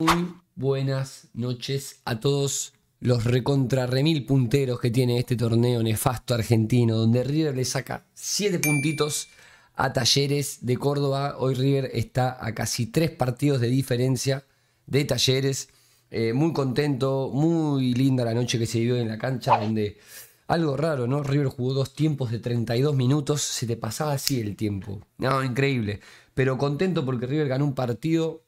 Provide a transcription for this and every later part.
Muy buenas noches a todos los recontra remil punteros que tiene este torneo nefasto argentino, donde River le saca 7 puntitos a Talleres de Córdoba. Hoy River está a casi 3 partidos de diferencia de Talleres. Eh, muy contento, muy linda la noche que se vivió en la cancha, donde algo raro, ¿no? River jugó dos tiempos de 32 minutos, se te pasaba así el tiempo. No, increíble. Pero contento porque River ganó un partido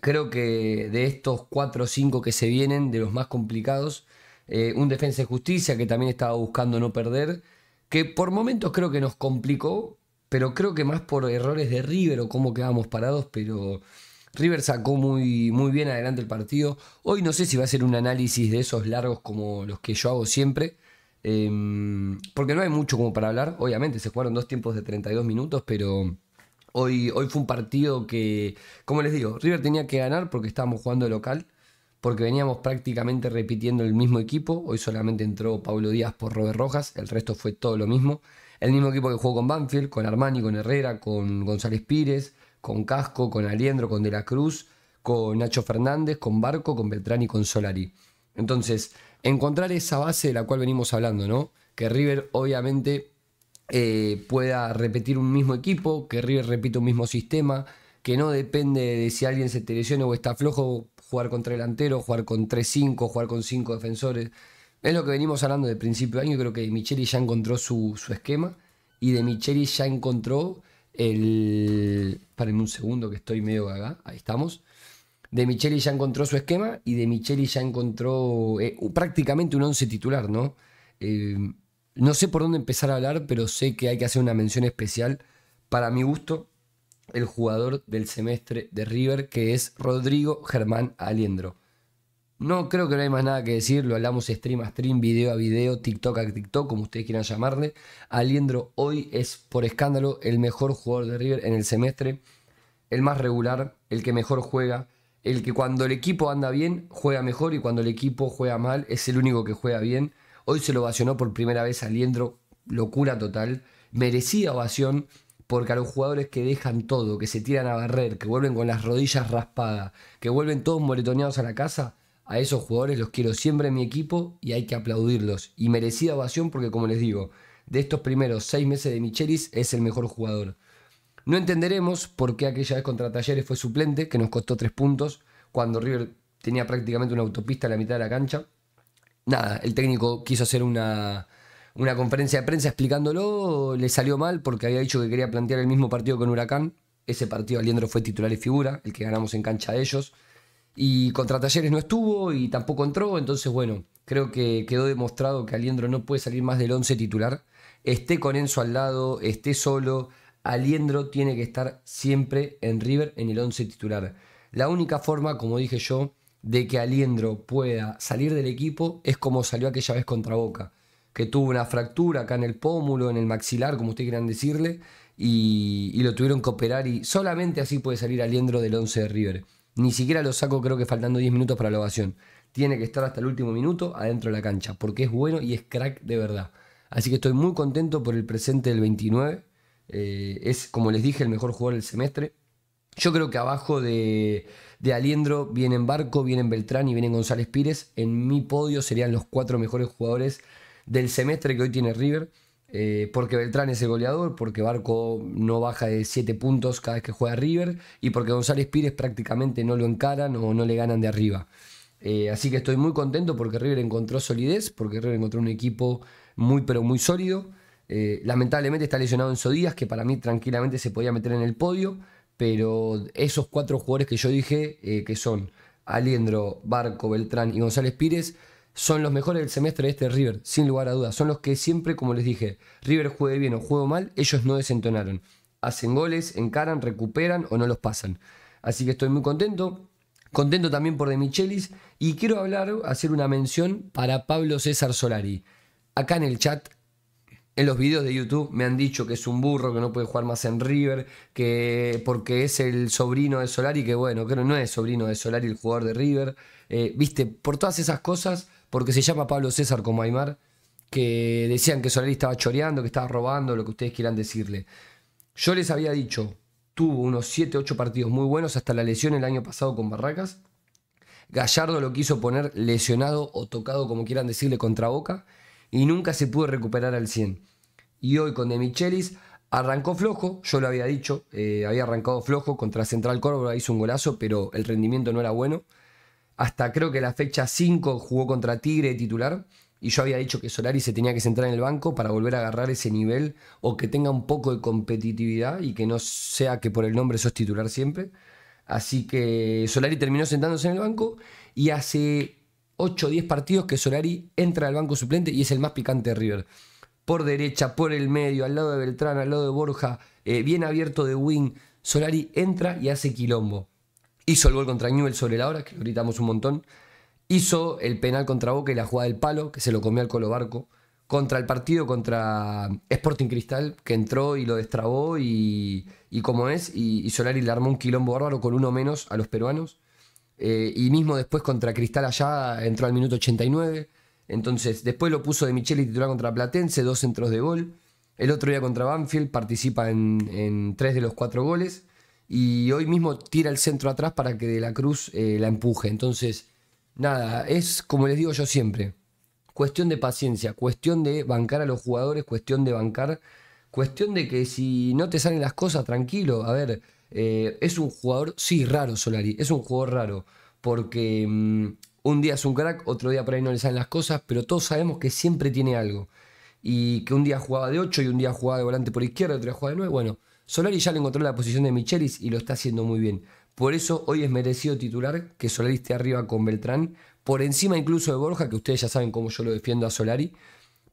creo que de estos 4 o 5 que se vienen, de los más complicados, eh, un defensa de justicia que también estaba buscando no perder, que por momentos creo que nos complicó, pero creo que más por errores de River o cómo quedábamos parados, pero River sacó muy, muy bien adelante el partido. Hoy no sé si va a ser un análisis de esos largos como los que yo hago siempre. Em, porque no hay mucho como para hablar, obviamente se jugaron dos tiempos de 32 minutos, pero Hoy, fue un partido que, como les digo, River tenía que ganar porque estábamos jugando local, porque veníamos prácticamente repitiendo el mismo equipo. Hoy solamente entró Pablo Díaz por Robert Rojas, el resto fue todo lo mismo. El mismo equipo que jugó con Banfield, con Armani, con Herrera, con González Pires, con Casco, con Aliendro, con De la Cruz, con Nacho Fernández, con Barco, con Beltrán y con Solari. Entonces, encontrar esa base de la cual venimos hablando, ¿no? Que River obviamente eh, pueda repetir un mismo equipo, que River repita un mismo sistema, que no depende de si alguien se te o está flojo, jugar contra delantero, jugar con 3-5, jugar con 5 defensores. Es lo que venimos hablando de principio de año. Creo que Micheli ya encontró su, esquema y de Micheli ya encontró el. espérenme un segundo que estoy medio gaga. Ahí estamos. De Micheli ya encontró su esquema y de Micheli ya encontró eh, prácticamente un once titular, ¿no? Eh, no sé por dónde empezar a hablar, pero sé que hay que hacer una mención especial, para mi gusto, el jugador del semestre de River, que es Rodrigo Germán Aliendro. No creo que no hay más nada que decir, lo hablamos stream a stream, video a video, TikTok a TikTok, como ustedes quieran llamarle. Aliendro hoy es, por escándalo, el mejor jugador de River en el semestre, el más regular, el que mejor juega, el que cuando el equipo anda bien juega mejor y cuando el equipo juega mal es el único que juega bien. Hoy se lo ovacionó por primera vez a Liendro, locura total. Merecía ovación porque a los jugadores que dejan todo, que se tiran a barrer, que vuelven con las rodillas raspadas, que vuelven todos moletoneados a la casa, a esos jugadores los quiero siempre en mi equipo y hay que aplaudirlos. Y merecida ovación porque, como les digo, de estos primeros seis meses de Michelis es el mejor jugador. No entenderemos por qué aquella vez contra Talleres fue suplente, que nos costó tres puntos, cuando River tenía prácticamente una autopista a la mitad de la cancha nada, el técnico quiso hacer una, una conferencia de prensa explicándolo, le salió mal porque había dicho que quería plantear el mismo partido con Huracán. Ese partido Aliendro fue titular y figura, el que ganamos en cancha de ellos. Y contra Talleres no estuvo y tampoco entró, entonces bueno, creo que quedó demostrado que Aliendro no puede salir más del 11 titular. Esté con Enzo al lado, esté solo, Aliendro tiene que estar siempre en River en el 11 titular. La única forma, como dije yo, de que Aliendro pueda salir del equipo es como salió aquella vez contra Boca, que tuvo una fractura acá en el pómulo, en el maxilar, como ustedes quieran decirle, y, lo tuvieron que operar y solamente así puede salir Aliendro del 11 de River. Ni siquiera lo saco creo que faltando 10 minutos para la ovación. Tiene que estar hasta el último minuto adentro de la cancha, porque es bueno y es crack de verdad. Así que estoy muy contento por el presente del 29. Eh, es, como les dije, el mejor jugador del semestre. Yo creo que abajo de, Aliendro vienen Barco, vienen Beltrán y vienen González Pires. En mi podio serían los cuatro mejores jugadores del semestre que hoy tiene River. Eh, porque Beltrán es el goleador, porque Barco no baja de 7 puntos cada vez que juega River y porque González Pires prácticamente no lo encaran o no le ganan de arriba. Eh, así que estoy muy contento porque River encontró solidez, porque River encontró un equipo muy pero muy sólido. Eh, lamentablemente está lesionado en Zodías que para mí tranquilamente se podía meter en el podio. Pero esos cuatro jugadores que yo dije, eh, que son Aliendro, Barco, Beltrán y González Pires, son los mejores del semestre de este River, sin lugar a dudas. Son los que siempre, como les dije, River juegue bien o juego mal, ellos no desentonaron. Hacen goles, encaran, recuperan o no los pasan. Así que estoy muy contento. Contento también por De Michelis. Y quiero hablar, hacer una mención para Pablo César Solari. Acá en el chat en los videos de YouTube me han dicho que es un burro, que no puede jugar más en River, que porque es el sobrino de Solari, que bueno, que no es sobrino de Solari el jugador de River. Eh, viste, por todas esas cosas, porque se llama Pablo César como Aymar, que decían que Solari estaba choreando, que estaba robando, lo que ustedes quieran decirle. Yo les había dicho, tuvo unos 7, 8 partidos muy buenos hasta la lesión el año pasado con Barracas. Gallardo lo quiso poner lesionado o tocado, como quieran decirle, contra Boca y nunca se pudo recuperar al 100. Y hoy con De Michelis arrancó flojo, yo lo había dicho, eh, había arrancado flojo contra Central Córdoba, hizo un golazo, pero el rendimiento no era bueno. Hasta creo que la fecha 5 jugó contra Tigre titular y yo había dicho que Solari se tenía que sentar en el banco para volver a agarrar ese nivel o que tenga un poco de competitividad y que no sea que por el nombre sos titular siempre. Así que Solari terminó sentándose en el banco y hace 8 o 10 partidos que Solari entra al banco suplente y es el más picante de River. Por derecha, por el medio, al lado de Beltrán, al lado de Borja, eh, bien abierto de Wing. Solari entra y hace quilombo. Hizo el gol contra Newell sobre la hora, que lo gritamos un montón. Hizo el penal contra Boca y la jugada del palo, que se lo comió al Colo Barco. Contra el partido contra Sporting Cristal, que entró y lo destrabó y, como es. Y, y Solari le armó un quilombo bárbaro con uno menos a los peruanos. Eh, y mismo después contra Cristal allá entró al minuto 89. Entonces, después lo puso de y titular contra Platense, dos centros de gol. El otro día contra Banfield participa en, tres de los cuatro goles. Y hoy mismo tira el centro atrás para que De la Cruz eh, la empuje. Entonces, nada, es como les digo yo siempre: cuestión de paciencia, cuestión de bancar a los jugadores, cuestión de bancar, cuestión de que si no te salen las cosas, tranquilo, a ver eh, es un jugador, sí, raro Solari, es un jugador raro, porque mm, un día es un crack, otro día por ahí no le salen las cosas, pero todos sabemos que siempre tiene algo. Y que un día jugaba de 8 y un día jugaba de volante por izquierda, otro día jugaba de 9. Bueno, Solari ya le encontró la posición de Michelis y lo está haciendo muy bien. Por eso hoy es merecido titular que Solari esté arriba con Beltrán, por encima incluso de Borja, que ustedes ya saben cómo yo lo defiendo a Solari.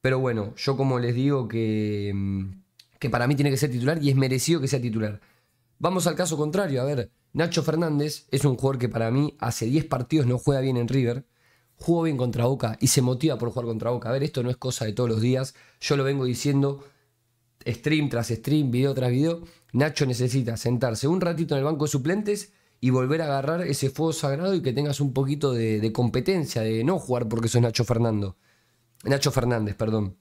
Pero bueno, yo como les digo que, mm, que para mí tiene que ser titular y es merecido que sea titular. Vamos al caso contrario, a ver, Nacho Fernández es un jugador que para mí hace 10 partidos no juega bien en River, jugó bien contra Boca y se motiva por jugar contra Boca. A ver, esto no es cosa de todos los días, yo lo vengo diciendo stream tras stream, video tras video. Nacho necesita sentarse un ratito en el banco de suplentes y volver a agarrar ese fuego sagrado y que tengas un poquito de, competencia, de no jugar porque sos Nacho Fernando. Nacho Fernández, perdón.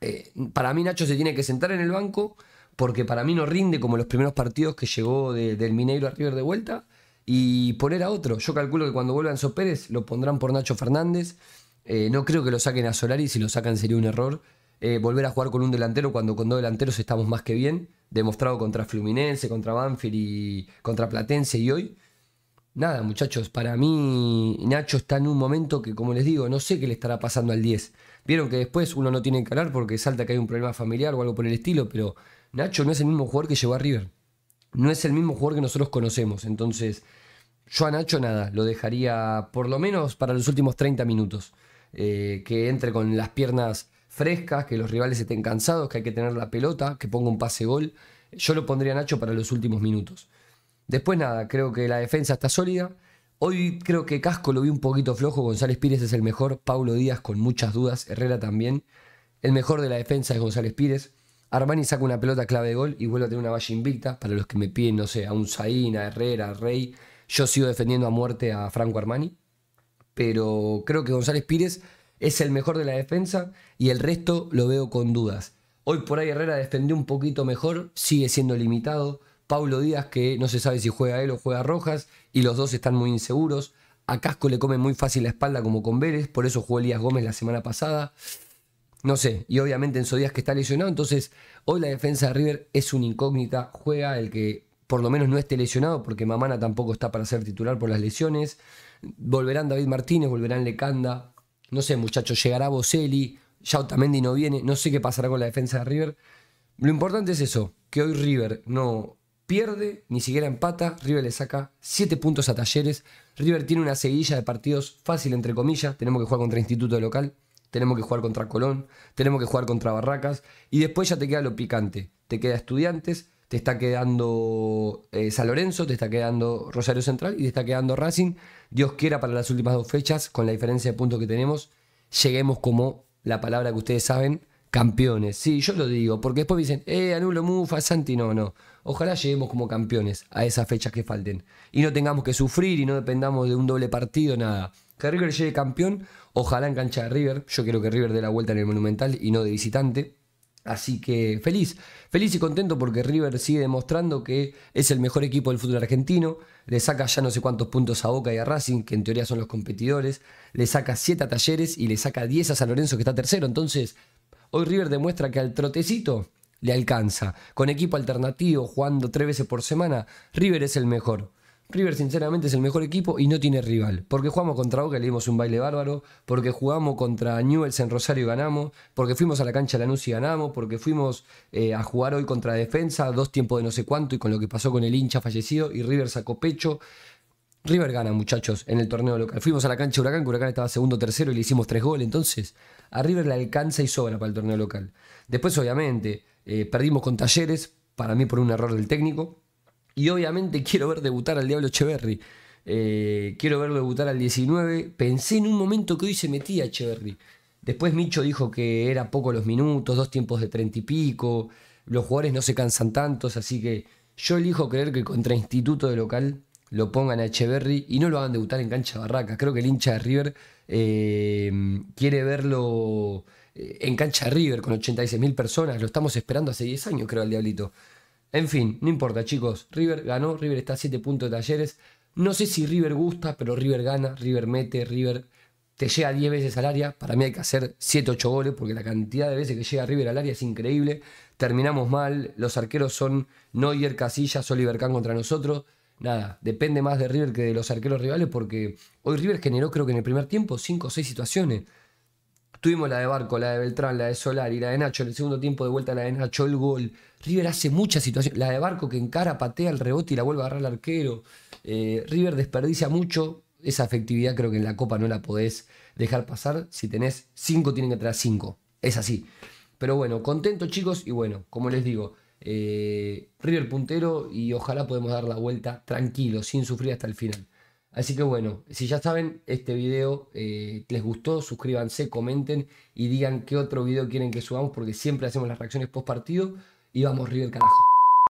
Eh, para mí Nacho se tiene que sentar en el banco, porque para mí no rinde como los primeros partidos que llegó del Mineiro a River de vuelta y poner a otro. Yo calculo que cuando vuelva Enzo Pérez lo pondrán por Nacho Fernández. Eh, no creo que lo saquen a Solari, si lo sacan sería un error. Eh, volver a jugar con un delantero cuando con dos delanteros estamos más que bien, demostrado contra Fluminense, contra Banfield y contra Platense y hoy. Nada, muchachos, para mí Nacho está en un momento que, como les digo, no sé qué le estará pasando al 10. Vieron que después uno no tiene que hablar porque salta que hay un problema familiar o algo por el estilo, pero Nacho no es el mismo jugador que llevó a River. No es el mismo jugador que nosotros conocemos. Entonces, yo a Nacho nada, lo dejaría por lo menos para los últimos 30 minutos. Eh, que entre con las piernas frescas, que los rivales estén cansados, que hay que tener la pelota, que ponga un pase gol. Yo lo pondría a Nacho para los últimos minutos. Después nada, creo que la defensa está sólida. Hoy creo que Casco lo vi un poquito flojo, González Pires es el mejor, Paulo Díaz con muchas dudas, Herrera también. El mejor de la defensa es González Pires. Armani saca una pelota clave de gol y vuelve a tener una valla invicta. Para los que me piden, no sé, a un Zain, a Herrera, a Rey, yo sigo defendiendo a muerte a Franco Armani. Pero creo que González Pires es el mejor de la defensa y el resto lo veo con dudas. Hoy por ahí Herrera defendió un poquito mejor, sigue siendo limitado. Paulo Díaz, que no se sabe si juega él o juega Rojas, y los dos están muy inseguros. A Casco le come muy fácil la espalda como con Vélez, por eso jugó Elías Gómez la semana pasada. No sé, y obviamente en Díaz que está lesionado, entonces hoy la defensa de River es una incógnita, juega el que por lo menos no esté lesionado, porque Mamana tampoco está para ser titular por las lesiones, volverán David Martínez, volverán Lecanda, no sé muchachos, llegará Boselli, ya Otamendi no viene, no sé qué pasará con la defensa de River. Lo importante es eso, que hoy River no pierde, ni siquiera empata, River le saca 7 puntos a Talleres, River tiene una seguilla de partidos fácil entre comillas, tenemos que jugar contra Instituto de Local, tenemos que jugar contra Colón, tenemos que jugar contra Barracas y después ya te queda lo picante. Te queda Estudiantes, te está quedando eh, San Lorenzo, te está quedando Rosario Central y te está quedando Racing. Dios quiera para las últimas dos fechas, con la diferencia de puntos que tenemos, lleguemos como la palabra que ustedes saben, campeones. Sí, yo lo digo, porque después dicen, eh, anulo Mufa, Santi, no, no. Ojalá lleguemos como campeones a esas fechas que falten y no tengamos que sufrir y no dependamos de un doble partido, nada que River llegue campeón, ojalá en cancha de River. Yo quiero que River dé la vuelta en el Monumental y no de visitante. Así que feliz, feliz y contento porque River sigue demostrando que es el mejor equipo del fútbol argentino. Le saca ya no sé cuántos puntos a Boca y a Racing, que en teoría son los competidores. Le saca 7 a Talleres y le saca 10 a San Lorenzo, que está tercero. Entonces, hoy River demuestra que al trotecito le alcanza. Con equipo alternativo, jugando tres veces por semana, River es el mejor. River sinceramente es el mejor equipo y no tiene rival. Porque jugamos contra Boca y le dimos un baile bárbaro. Porque jugamos contra Newells en Rosario y ganamos. Porque fuimos a la cancha Lanús y ganamos. Porque fuimos eh, a jugar hoy contra Defensa, dos tiempos de no sé cuánto y con lo que pasó con el hincha fallecido y River sacó pecho. River gana, muchachos, en el torneo local. Fuimos a la cancha de Huracán, que Huracán estaba segundo, tercero y le hicimos tres goles. Entonces, a River le alcanza y sobra para el torneo local. Después, obviamente, eh, perdimos con Talleres, para mí por un error del técnico y obviamente quiero ver debutar al Diablo Echeverry. Eh, quiero verlo debutar al 19. Pensé en un momento que hoy se metía Echeverry. Después Micho dijo que era poco los minutos, dos tiempos de treinta y pico. Los jugadores no se cansan tantos, así que yo elijo creer que contra Instituto de Local lo pongan a Echeverry y no lo hagan debutar en cancha barraca. Creo que el hincha de River eh, quiere verlo eh, en cancha River con 86.000 personas. Lo estamos esperando hace 10 años, creo, al Diablito. En fin, no importa, chicos. River ganó, River está a 7 puntos de talleres. No sé si River gusta, pero River gana, River mete, River te llega 10 veces al área. Para mí hay que hacer 7, 8 goles porque la cantidad de veces que llega River al área es increíble. Terminamos mal, los arqueros son Neuer, Casillas, Oliver contra nosotros. Nada, depende más de River que de los arqueros rivales porque hoy River generó creo que en el primer tiempo 5 o 6 situaciones. Tuvimos la de Barco, la de Beltrán, la de Solari, la de Nacho, en el segundo tiempo de vuelta la de Nacho, el gol. River hace muchas situaciones. La de Barco que encara, patea el rebote y la vuelve a agarrar el arquero. Eh, River desperdicia mucho. Esa efectividad creo que en la Copa no la podés dejar pasar. Si tenés cinco, tienen que traer cinco. Es así. Pero bueno, contento chicos y bueno, como les digo, eh, River puntero y ojalá podemos dar la vuelta tranquilo, sin sufrir hasta el final. Así que bueno, si ya saben, este video eh, les gustó, suscríbanse, comenten y digan qué otro video quieren que subamos porque siempre hacemos las reacciones post partido y vamos, River, carajo.